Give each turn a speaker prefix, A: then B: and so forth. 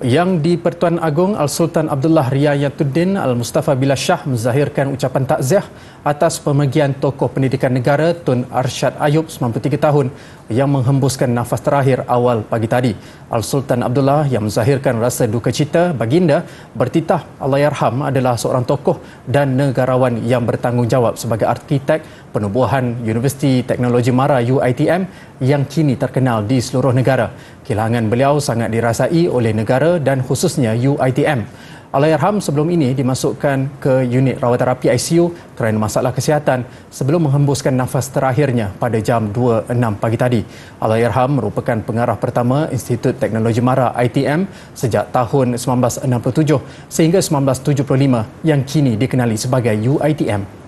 A: Yang di Pertuan Agong Al-Sultan Abdullah Riayatuddin Al-Mustafa Bila Shah menzahirkan ucapan takziah atas pemergian tokoh pendidikan negara Tun Arshad Ayub 93 tahun yang menghembuskan nafas terakhir awal pagi tadi. Al-Sultan Abdullah yang menzahirkan rasa duka cita baginda bertitah Allahyarham adalah seorang tokoh dan negarawan yang bertanggungjawab sebagai arkitek penubuhan Universiti Teknologi Mara UITM yang kini terkenal di seluruh negara. Kehilangan beliau sangat dirasai oleh negara negara dan khususnya UITM. Alayarham sebelum ini dimasukkan ke unit rawatan rapi ICU kerana masalah kesihatan sebelum menghembuskan nafas terakhirnya pada jam 2.06 pagi tadi. Alayarham merupakan pengarah pertama Institut Teknologi Mara ITM sejak tahun 1967 sehingga 1975 yang kini dikenali sebagai UITM.